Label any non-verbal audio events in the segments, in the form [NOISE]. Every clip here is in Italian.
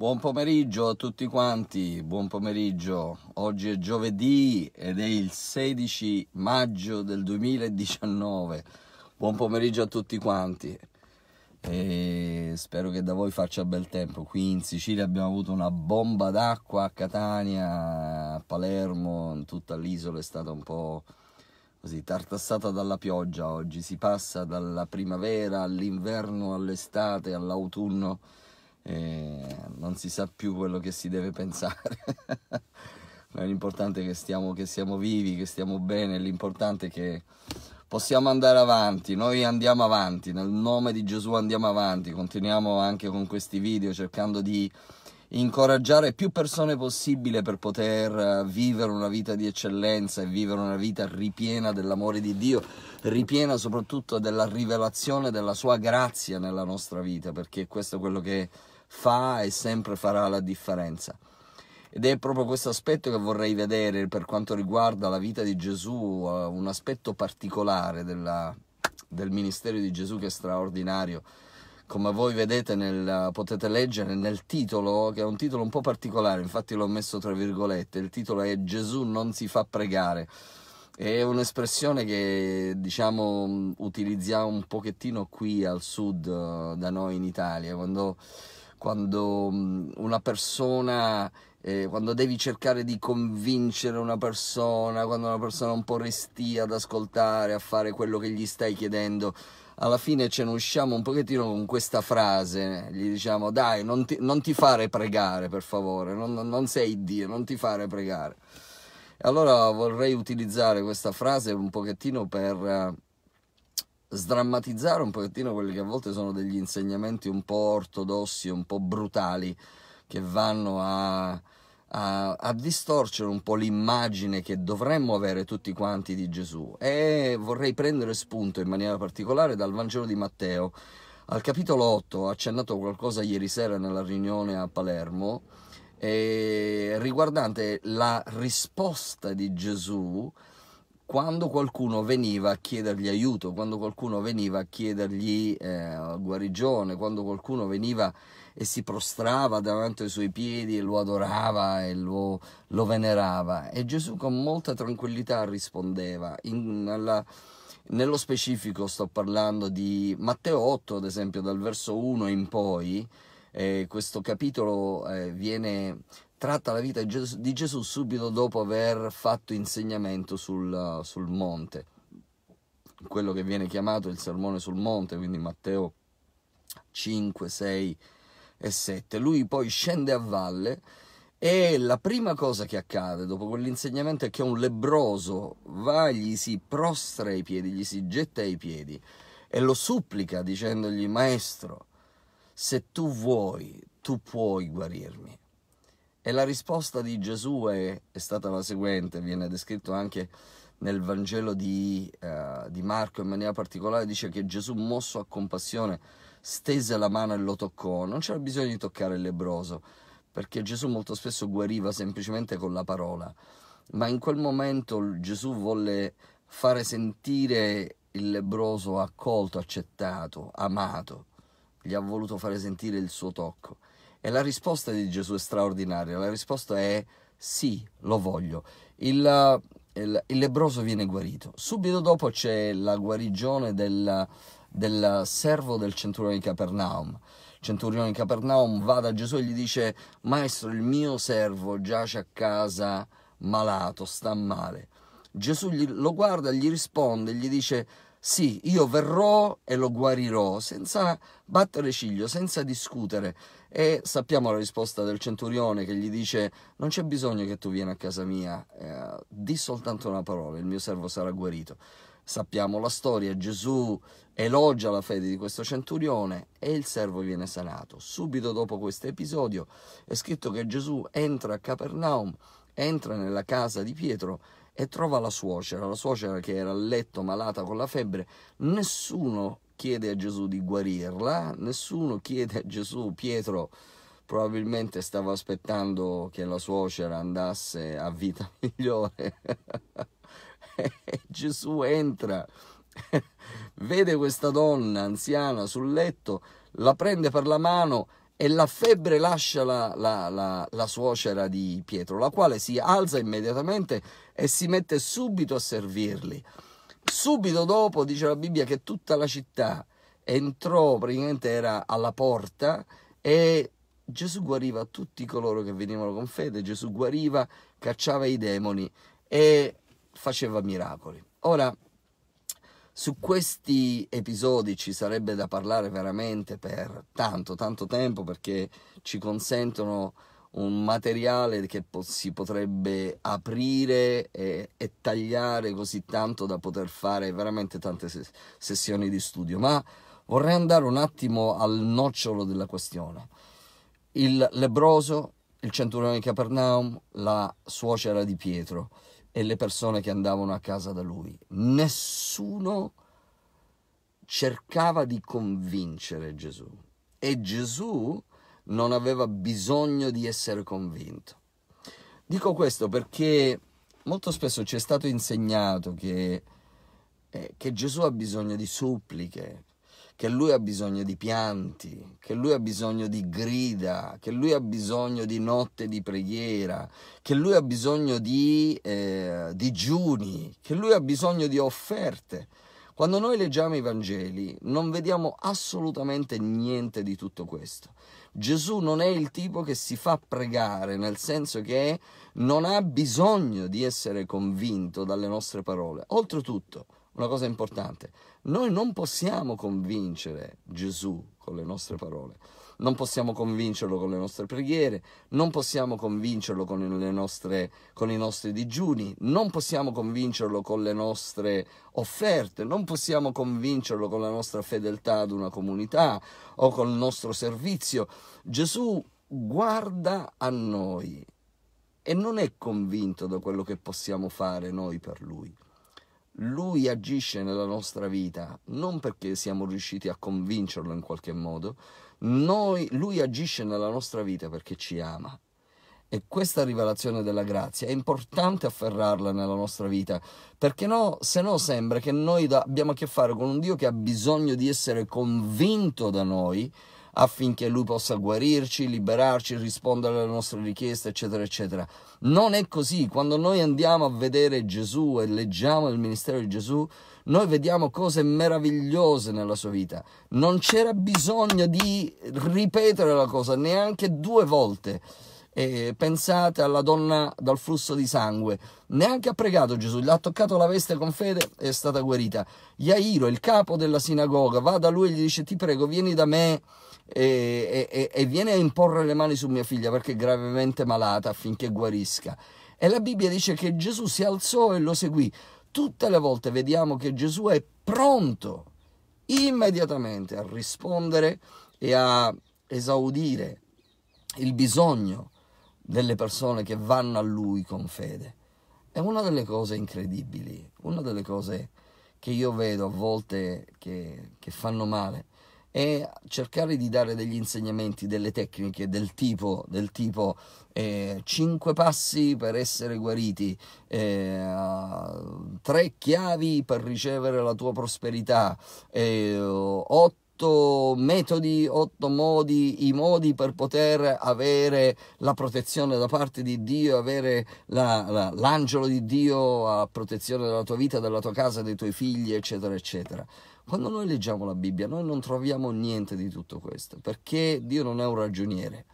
Buon pomeriggio a tutti quanti, buon pomeriggio. Oggi è giovedì ed è il 16 maggio del 2019. Buon pomeriggio a tutti quanti. E spero che da voi faccia bel tempo. Qui in Sicilia abbiamo avuto una bomba d'acqua a Catania, a Palermo, in tutta l'isola è stata un po' così tartassata dalla pioggia oggi. Si passa dalla primavera all'inverno, all'estate, all'autunno eh, non si sa più quello che si deve pensare. [LAUGHS] Ma l'importante è che, stiamo, che siamo vivi, che stiamo bene, l'importante è che possiamo andare avanti, noi andiamo avanti, nel nome di Gesù andiamo avanti, continuiamo anche con questi video cercando di incoraggiare più persone possibile per poter eh, vivere una vita di eccellenza e vivere una vita ripiena dell'amore di Dio, ripiena soprattutto della rivelazione della sua grazia nella nostra vita, perché questo è quello che fa e sempre farà la differenza. Ed è proprio questo aspetto che vorrei vedere per quanto riguarda la vita di Gesù, eh, un aspetto particolare della, del ministero di Gesù che è straordinario come voi vedete nel, potete leggere nel titolo, che è un titolo un po' particolare, infatti l'ho messo tra virgolette, il titolo è Gesù non si fa pregare. È un'espressione che diciamo utilizziamo un pochettino qui al sud eh, da noi in Italia, quando, quando mm, una persona eh, quando devi cercare di convincere una persona, quando una persona è un po' restia ad ascoltare, a fare quello che gli stai chiedendo, alla fine ce ne usciamo un pochettino con questa frase, gli diciamo dai non ti, non ti fare pregare per favore, non, non sei Dio, non ti fare pregare. Allora vorrei utilizzare questa frase un pochettino per eh, sdrammatizzare un pochettino quelli che a volte sono degli insegnamenti un po' ortodossi, un po' brutali, che vanno a a, a, distorcere un po' l'immagine che dovremmo avere tutti quanti di Gesù e vorrei prendere spunto in maniera particolare dal Vangelo di Matteo. Al capitolo 8 ho accennato qualcosa ieri sera nella riunione a Palermo riguardante la risposta di Gesù quando qualcuno veniva a chiedergli aiuto, quando qualcuno veniva a chiedergli eh, guarigione, quando qualcuno veniva e si prostrava davanti ai suoi piedi e lo adorava e lo, lo venerava. E Gesù con molta tranquillità rispondeva. In, alla, nello specifico sto parlando di Matteo 8, ad esempio, dal verso 1 in poi. Eh, questo capitolo eh, viene tratta la vita di Gesù subito dopo aver fatto insegnamento sul, sul monte, quello che viene chiamato il sermone sul monte, quindi Matteo 5, 6 e 7. Lui poi scende a valle e la prima cosa che accade dopo quell'insegnamento è che un lebroso va, gli si prostra ai piedi, gli si getta ai piedi e lo supplica dicendogli Maestro, se tu vuoi, tu puoi guarirmi. E la risposta di Gesù è, è stata la seguente, viene descritto anche nel Vangelo di, uh, di, Marco in maniera particolare, dice che Gesù, mosso a compassione, stese la mano e lo toccò. Non c'era bisogno di toccare il lebroso, perché Gesù molto spesso guariva semplicemente con la parola. Ma in quel momento Gesù volle fare sentire il lebroso accolto, accettato, amato. Gli ha voluto fare sentire il suo tocco. E la risposta di Gesù è straordinaria, la risposta è sì, lo voglio. Il, il, il lebroso viene guarito. Subito dopo c'è la guarigione del, del servo del centurione di Capernaum. Centurione di Capernaum va da Gesù e gli dice, Maestro, il mio servo giace a casa malato, sta male. Gesù gli, lo guarda, gli risponde, gli dice, sì, io verrò e lo guarirò, senza battere ciglio, senza discutere. E sappiamo la risposta del centurione che gli dice: Non c'è bisogno che tu vieni a casa mia, eh, di soltanto una parola, il mio servo sarà guarito. Sappiamo la storia, Gesù elogia la fede di questo centurione e il servo viene sanato. Subito dopo questo episodio è scritto che Gesù entra a Capernaum, entra nella casa di Pietro e trova la suocera, la suocera che era a letto malata con la febbre, nessuno chiede a Gesù di guarirla, nessuno chiede a Gesù, Pietro probabilmente stava aspettando che la suocera andasse a vita [LAUGHS] migliore. Gesù entra, vede questa donna anziana sul letto, la prende per la mano e la febbre lascia la, la, la, la, suocera di Pietro, la quale si alza immediatamente e si mette subito a servirli. Subito dopo dice la Bibbia che tutta la città entrò, praticamente era alla porta e Gesù guariva tutti coloro che venivano con fede, Gesù guariva, cacciava i demoni e faceva miracoli. Ora, su questi episodi ci sarebbe da parlare veramente per tanto, tanto tempo perché ci consentono un materiale che po si potrebbe aprire e, e, tagliare così tanto da poter fare veramente tante se sessioni di studio. Ma vorrei andare un attimo al nocciolo della questione. Il lebroso, il centurione di Capernaum, la suocera di Pietro e le persone che andavano a casa da lui. Nessuno cercava di convincere Gesù e Gesù non aveva bisogno di essere convinto. Dico questo perché molto spesso ci è stato insegnato che, eh, che Gesù ha bisogno di suppliche, che lui ha bisogno di pianti, che lui ha bisogno di grida, che lui ha bisogno di notte di preghiera, che lui ha bisogno di eh, digiuni, che lui ha bisogno di offerte. Quando noi leggiamo i Vangeli non vediamo assolutamente niente di tutto questo. Gesù non è il tipo che si fa pregare, nel senso che non ha bisogno di essere convinto dalle nostre parole. Oltretutto, una cosa importante. Noi non possiamo convincere Gesù con le nostre parole, non possiamo convincerlo con le nostre preghiere, non possiamo convincerlo con, nostre, con i nostri digiuni, non possiamo convincerlo con le nostre offerte, non possiamo convincerlo con la nostra fedeltà ad una comunità o col nostro servizio. Gesù guarda a noi e non è convinto da quello che possiamo fare noi per lui lui agisce nella nostra vita non perché siamo riusciti a convincerlo in qualche modo, noi, lui agisce nella nostra vita perché ci ama. E questa rivelazione della grazia è importante afferrarla nella nostra vita, perché no, se no sembra che noi da, abbiamo a che fare con un Dio che ha bisogno di essere convinto da noi affinché lui possa guarirci, liberarci, rispondere alle nostre richieste, eccetera, eccetera. Non è così. Quando noi andiamo a vedere Gesù e leggiamo il ministero di Gesù, noi vediamo cose meravigliose nella sua vita. Non c'era bisogno di ripetere la cosa neanche due volte eh, pensate alla donna dal flusso di sangue. Neanche ha pregato Gesù, l'ha toccato la veste con fede e è stata guarita. Iairo, il capo della sinagoga, va da lui e gli dice ti prego vieni da me e, e, e vieni a imporre le mani su mia figlia perché è gravemente malata affinché guarisca. E la Bibbia dice che Gesù si alzò e lo seguì. Tutte le volte vediamo che Gesù è pronto immediatamente a rispondere e a esaudire il bisogno delle persone che vanno a lui con fede. È una delle cose incredibili, una delle cose che io vedo a volte che, che fanno male è cercare di dare degli insegnamenti, delle tecniche del tipo, del tipo eh, 5 passi per essere guariti, eh, 3 chiavi per ricevere la tua prosperità, eh, 8 otto metodi, otto modi, i modi per poter avere la protezione da parte di Dio, avere la, l'angelo di Dio a protezione della tua vita, della tua casa, dei tuoi figli, eccetera, eccetera. Quando noi leggiamo la Bibbia, noi non troviamo niente di tutto questo, perché Dio non è un ragioniere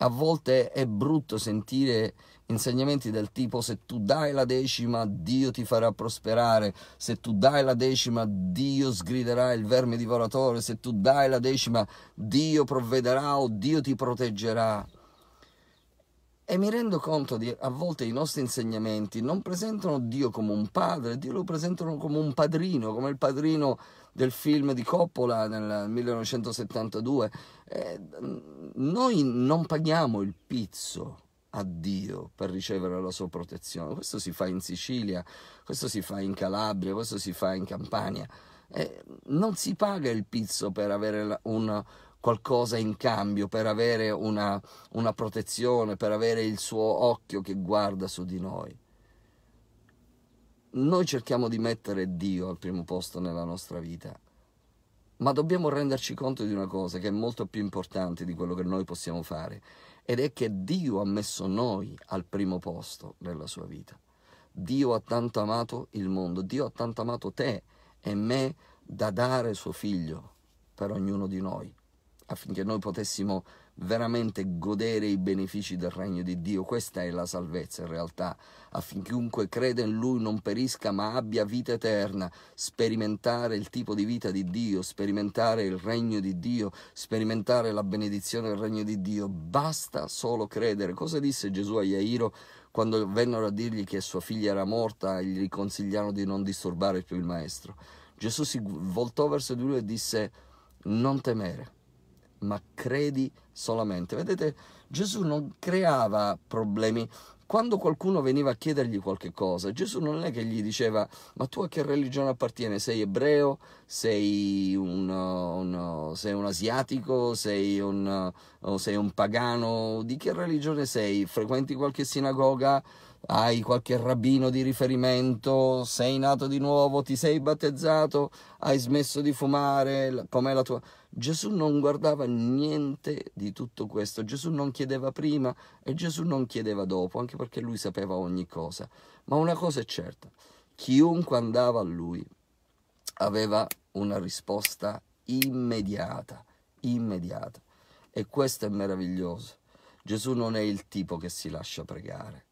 a volte è brutto sentire insegnamenti del tipo se tu dai la decima Dio ti farà prosperare, se tu dai la decima Dio sgriderà il verme divoratore, se tu dai la decima Dio provvederà o Dio ti proteggerà. E mi rendo conto che a volte i nostri insegnamenti non presentano Dio come un padre, Dio lo presentano come un padrino, come il padrino del film di Coppola nel 1972. Eh, noi non paghiamo il pizzo a Dio per ricevere la sua protezione. Questo si fa in Sicilia, questo si fa in Calabria, questo si fa in Campania. Eh, non si paga il pizzo per avere una, qualcosa in cambio, per avere una, una protezione, per avere il suo occhio che guarda su di noi. Noi cerchiamo di mettere Dio al primo posto nella nostra vita, ma dobbiamo renderci conto di una cosa che è molto più importante di quello che noi possiamo fare, ed è che Dio ha messo noi al primo posto nella sua vita. Dio ha tanto amato il mondo, Dio ha tanto amato te e me da dare suo figlio per ognuno di noi affinché noi potessimo veramente godere i benefici del regno di Dio. Questa è la salvezza in realtà, affinché chiunque crede in Lui non perisca ma abbia vita eterna, sperimentare il tipo di vita di Dio, sperimentare il regno di Dio, sperimentare la benedizione del regno di Dio. Basta solo credere. Cosa disse Gesù a Jairo quando vennero a dirgli che sua figlia era morta e gli consigliarono di non disturbare più il maestro? Gesù si voltò verso di lui e disse non temere ma credi solamente. Vedete, Gesù non creava problemi. Quando qualcuno veniva a chiedergli qualche cosa, Gesù non è che gli diceva ma tu a che religione appartieni? Sei ebreo? Sei un, un, sei un asiatico? Sei un, sei un pagano? Di che religione sei? Frequenti qualche sinagoga? hai qualche rabbino di riferimento, sei nato di nuovo, ti sei battezzato, hai smesso di fumare, com'è la tua... Gesù non guardava niente di tutto questo, Gesù non chiedeva prima e Gesù non chiedeva dopo, anche perché lui sapeva ogni cosa. Ma una cosa è certa, chiunque andava a lui aveva una risposta immediata, immediata. E questo è meraviglioso. Gesù non è il tipo che si lascia pregare.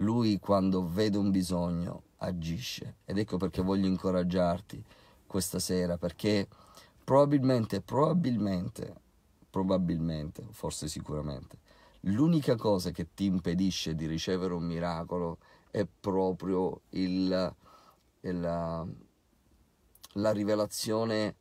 Lui quando vede un bisogno agisce ed ecco perché voglio incoraggiarti questa sera perché probabilmente, probabilmente, probabilmente, forse sicuramente, l'unica cosa che ti impedisce di ricevere un miracolo è proprio il, il, la, la, rivelazione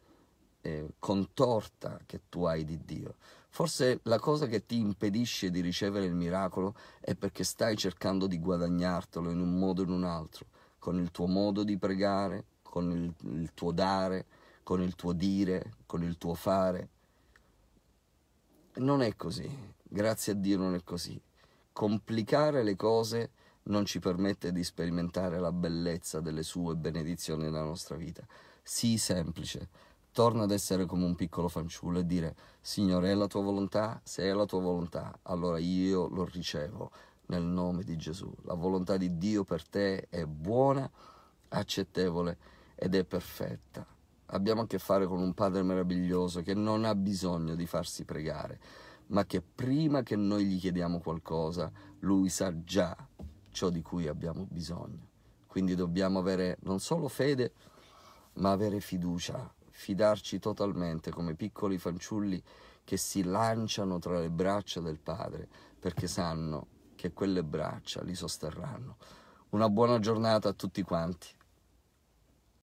eh, contorta che tu hai di Dio. Forse la cosa che ti impedisce di ricevere il miracolo è perché stai cercando di guadagnartelo in un modo o in un altro, con il tuo modo di pregare, con il, il tuo dare, con il tuo dire, con il tuo fare. Non è così, grazie a Dio non è così. Complicare le cose non ci permette di sperimentare la bellezza delle sue benedizioni nella nostra vita. Sii semplice, torna ad essere come un piccolo fanciullo e dire Signore è la tua volontà, se è la tua volontà allora io lo ricevo nel nome di Gesù. La volontà di Dio per te è buona, accettevole ed è perfetta. Abbiamo a che fare con un Padre meraviglioso che non ha bisogno di farsi pregare, ma che prima che noi gli chiediamo qualcosa, lui sa già ciò di cui abbiamo bisogno. Quindi dobbiamo avere non solo fede, ma avere fiducia fidarci totalmente come piccoli fanciulli che si lanciano tra le braccia del Padre perché sanno che quelle braccia li sosterranno. Una buona giornata a tutti quanti.